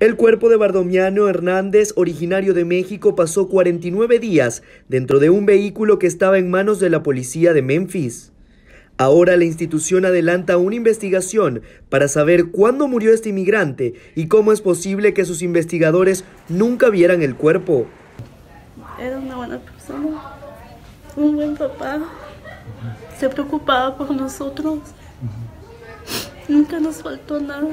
El cuerpo de Bardomiano Hernández, originario de México, pasó 49 días dentro de un vehículo que estaba en manos de la policía de Memphis. Ahora la institución adelanta una investigación para saber cuándo murió este inmigrante y cómo es posible que sus investigadores nunca vieran el cuerpo. Era una buena persona, un buen papá, se preocupaba por nosotros, nunca nos faltó nada.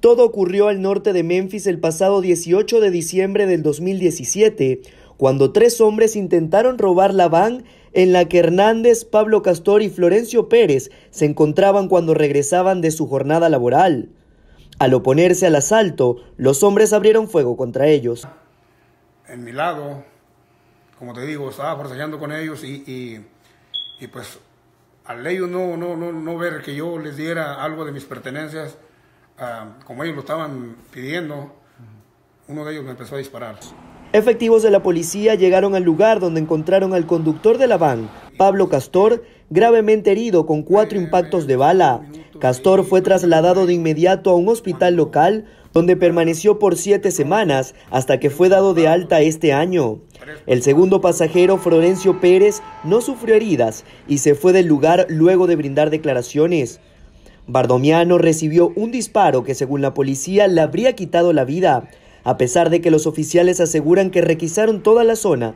Todo ocurrió al norte de Memphis el pasado 18 de diciembre del 2017, cuando tres hombres intentaron robar la van en la que Hernández, Pablo Castor y Florencio Pérez se encontraban cuando regresaban de su jornada laboral. Al oponerse al asalto, los hombres abrieron fuego contra ellos. En mi lado, como te digo, estaba forcejeando con ellos y, pues al ellos no, no, no, no ver que yo les diera algo de mis pertenencias, Ah, como ellos lo estaban pidiendo, uno de ellos me empezó a disparar. Efectivos de la policía llegaron al lugar donde encontraron al conductor de la van, Pablo Castor, gravemente herido con cuatro eh, impactos eh, de bala. Castor fue trasladado de inmediato a un hospital local donde permaneció por siete semanas hasta que fue dado de alta este año. El segundo pasajero, Florencio Pérez, no sufrió heridas y se fue del lugar luego de brindar declaraciones. Bardomiano recibió un disparo que según la policía le habría quitado la vida, a pesar de que los oficiales aseguran que requisaron toda la zona.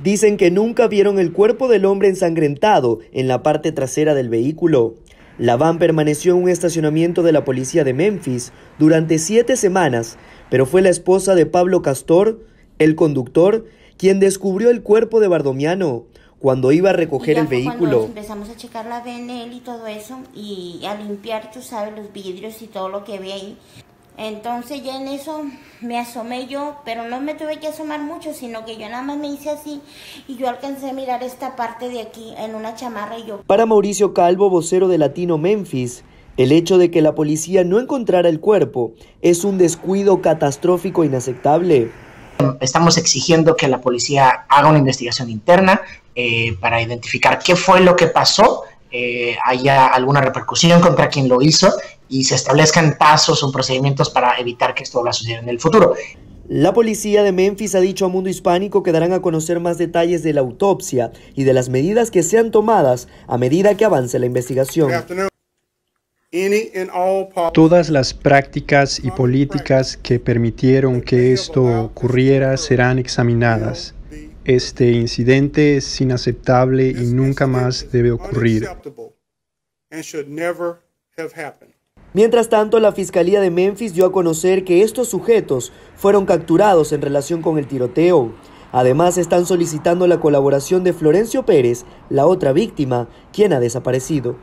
Dicen que nunca vieron el cuerpo del hombre ensangrentado en la parte trasera del vehículo. La van permaneció en un estacionamiento de la policía de Memphis durante siete semanas, pero fue la esposa de Pablo Castor, el conductor, quien descubrió el cuerpo de Bardomiano cuando iba a recoger el vehículo. empezamos a checar la BNL y todo eso y a limpiar, tú sabes, los vidrios y todo lo que había ahí. Entonces ya en eso me asomé yo, pero no me tuve que asomar mucho, sino que yo nada más me hice así y yo alcancé a mirar esta parte de aquí en una chamarra y yo. Para Mauricio Calvo, vocero de Latino Memphis, el hecho de que la policía no encontrara el cuerpo es un descuido catastrófico inaceptable estamos exigiendo que la policía haga una investigación interna, eh, para identificar qué fue lo que pasó, eh, haya alguna repercusión contra quien lo hizo y se establezcan pasos o procedimientos para evitar que esto vuelva a suceder en el futuro. La policía de Memphis ha dicho a Mundo Hispánico que darán a conocer más detalles de la autopsia y de las medidas que sean tomadas a medida que avance la investigación. Todas las prácticas y políticas que permitieron que esto ocurriera serán examinadas. Este incidente es inaceptable y nunca más debe ocurrir. Mientras tanto, la Fiscalía de Memphis dio a conocer que estos sujetos fueron capturados en relación con el tiroteo. Además, están solicitando la colaboración de Florencio Pérez, la otra víctima, quien ha desaparecido.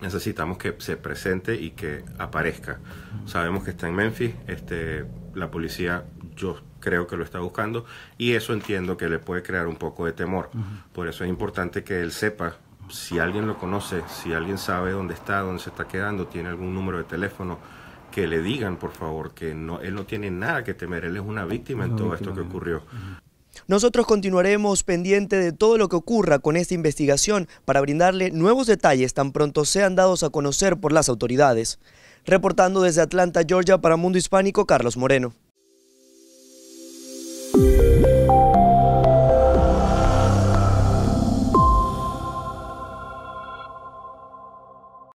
Necesitamos que se presente y que aparezca. Sabemos que está en Memphis. Este, la policía, yo creo que lo está buscando y eso entiendo que le puede crear un poco de temor. Por eso es importante que él sepa si alguien lo conoce, si alguien sabe dónde está, dónde se está quedando, tiene algún número de teléfono, que le digan, por favor, que él no tiene nada que temer, él es una víctima en todo esto que ocurrió. Nosotros continuaremos pendiente de todo lo que ocurra con esta investigación para brindarle nuevos detalles tan pronto sean dados a conocer por las autoridades. Reportando desde Atlanta, Georgia, para Mundo Hispánico, Carlos Moreno.